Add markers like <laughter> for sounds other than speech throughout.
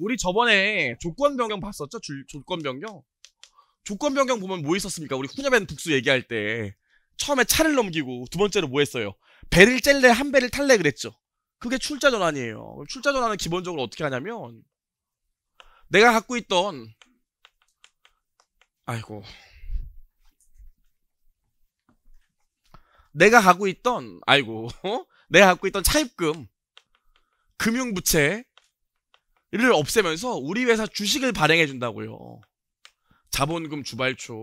우리 저번에 조건 변경 봤었죠? 줄, 조건 변경? 조건 변경 보면 뭐 있었습니까? 우리 후냐벤 북수 얘기할 때 처음에 차를 넘기고 두 번째로 뭐 했어요? 배를 짤래 한 배를 탈래 그랬죠. 그게 출자 전환이에요. 출자 전환은 기본적으로 어떻게 하냐면 내가 갖고 있던 아이고 내가 갖고 있던 아이고 <laughs> 어? 내가 갖고 있던 차입금 금융부채 이를 없애면서 우리 회사 주식을 발행해 준다고요. 자본금 주발초.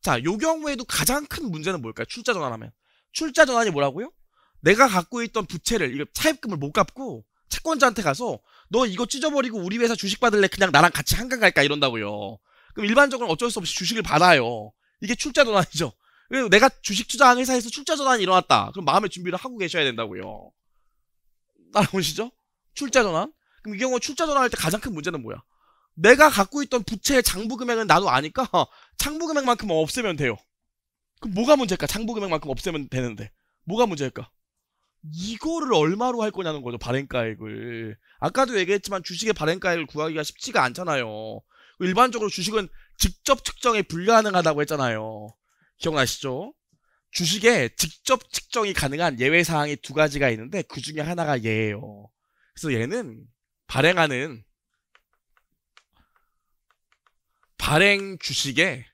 자, 요 경우에도 가장 큰 문제는 뭘까요? 출자 전환하면. 출자 전환이 뭐라고요? 내가 갖고 있던 부채를 이거 차입금을 못 갚고 채권자한테 가서 너 이거 찢어버리고 우리 회사 주식 받을래 그냥 나랑 같이 한강 갈까 이런다고요. 그럼 일반적으로 어쩔 수 없이 주식을 받아요. 이게 출자 전환이죠. 그래서 내가 주식 투자한 회사에서 출자 전환이 일어났다. 그럼 마음의 준비를 하고 계셔야 된다고요. 따라오시죠? 출자 전환. 그럼 이 경우 출자 전환할 때 가장 큰 문제는 뭐야? 내가 갖고 있던 부채의 장부 금액은 나도 아니까 장부 <laughs> 금액만큼 없애면 돼요. 그럼 뭐가 문제일까? 장부 금액만큼 없애면 되는데 뭐가 문제일까? 이거를 얼마로 할 거냐는 거죠 발행가액을 아까도 얘기했지만 주식의 발행가액을 구하기가 쉽지가 않잖아요 일반적으로 주식은 직접 측정이 불가능하다고 했잖아요 기억나시죠? 주식에 직접 측정이 가능한 예외 사항이 두 가지가 있는데 그 중에 하나가 얘예요 그래서 얘는 발행하는 발행 주식의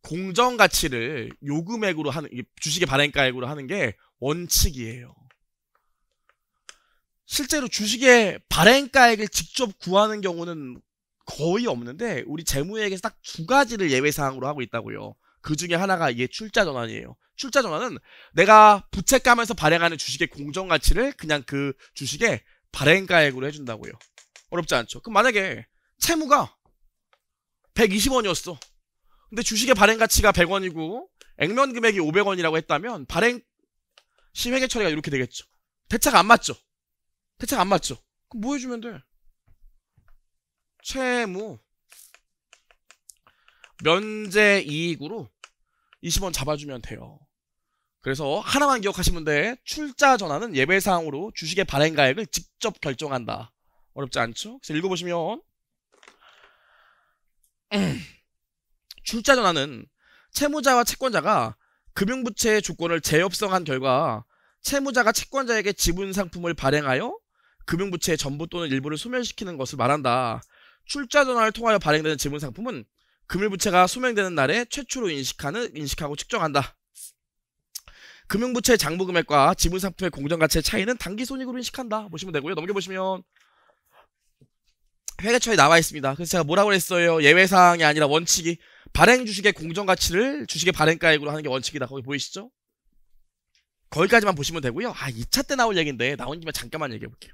공정 가치를 요금액으로 하는 주식의 발행가액으로 하는 게 원칙이에요. 실제로 주식의 발행가액을 직접 구하는 경우는 거의 없는데 우리 재무회계에서딱 두 가지를 예외 사항으로 하고 있다고요. 그 중에 하나가 이게 출자 전환이에요. 출자 전환은 내가 부채감에서 발행하는 주식의 공정 가치를 그냥 그 주식의 발행가액으로 해준다고요. 어렵지 않죠. 그럼 만약에 채무가 120원이었어. 근데 주식의 발행 가치가 100원이고 액면 금액이 500원이라고 했다면 발행 심회의 처리가 이렇게 되겠죠. 대차가 안 맞죠. 대차가 안 맞죠. 그럼 뭐 해주면 돼? 채무 면제 이익으로 20원 잡아주면 돼요. 그래서 하나만 기억하시면 돼. 출자 전환은 예배사항으로 주식의 발행 가액을 직접 결정한다. 어렵지 않죠? 그래서 읽어보시면 <clears throat> 출자 전환은 채무자와 채권자가 금융부채의 조건을 재협성한 결과 채무자가 채권자에게 지분 상품을 발행하여 금융부채의 전부 또는 일부를 소멸시키는 것을 말한다. 출자 전환을 통하여 발행되는 지분 상품은 금융부채가 소멸되는 날에 최초로 인식하는 인식하고 측정한다. 금융부채 장부금액과 지분상품의 공정가치의 차이는 단기손익으로 인식한다. 보시면 되고요. 넘겨보시면 회계처에 나와 있습니다. 그래서 제가 뭐라고 그랬어요? 예외사항이 아니라 원칙이 발행 주식의 공정 가치를 주식의 발행가액으로 하는 게 원칙이다. 거기 보이시죠? 거기까지만 보시면 되고요. 아, 2차 때 나올 얘기인데 나온 김에 잠깐만 얘기해 볼게요.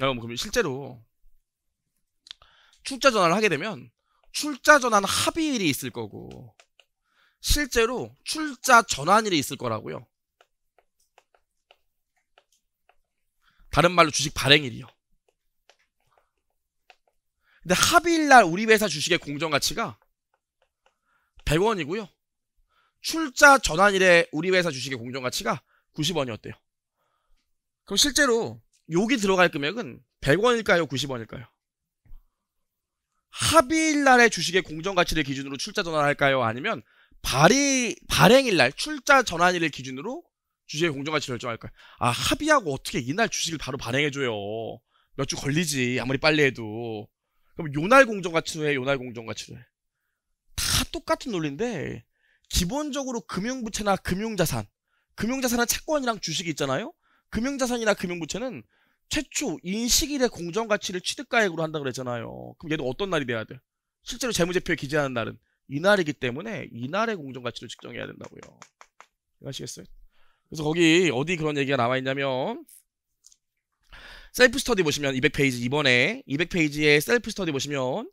여러분, 아, 그럼 실제로 출자 전환을 하게 되면 출자 전환 합의일이 있을 거고 실제로 출자 전환일이 있을 거라고요. 다른 말로 주식 발행일이요. 근데 합일날 의 우리 회사 주식의 공정가치가 100원이고요. 출자 전환일에 우리 회사 주식의 공정가치가 90원이었대요. 그럼 실제로 여기 들어갈 금액은 100원일까요? 90원일까요? 합의일 날의 주식의 공정가치를 기준으로 출자 전환할까요? 아니면 발의, 발행일 날 출자 전환일을 기준으로 주식의 공정가치를 결정할까요? 아 합의하고 어떻게 이날 주식을 바로 발행해줘요. 몇 주 걸리지 아무리 빨리 해도 그럼 요날 공정가치 추해 요날 공정가치 추해 다 똑같은 논리인데 기본적으로 금융부채나 금융자산 금융자산은 채권이랑 주식이 있잖아요 금융자산이나 금융부채는 최초 인식일의 공정가치를 취득가액으로 한다고 그랬잖아요 그럼 얘도 어떤 날이 돼야 돼 실제로 재무제표에 기재하는 날은 이날이기 때문에 이날의 공정가치를 측정해야 된다고요 이 아시겠어요? 그래서 거기 어디 그런 얘기가 나와 있냐면 셀프 스터디 보시면 200페이지 이번에 200페이지에 셀프 스터디 보시면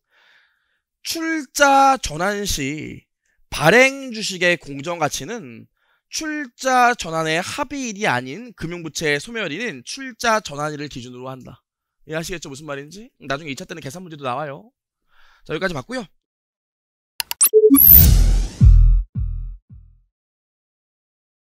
출자 전환 시 발행 주식의 공정 가치는 출자 전환의 합의일이 아닌 금융부채 소멸일인 출자 전환일을 기준으로 한다. 이해하시겠죠? 무슨 말인지? 나중에 2차 때는 계산 문제도 나와요. 자, 여기까지 봤고요.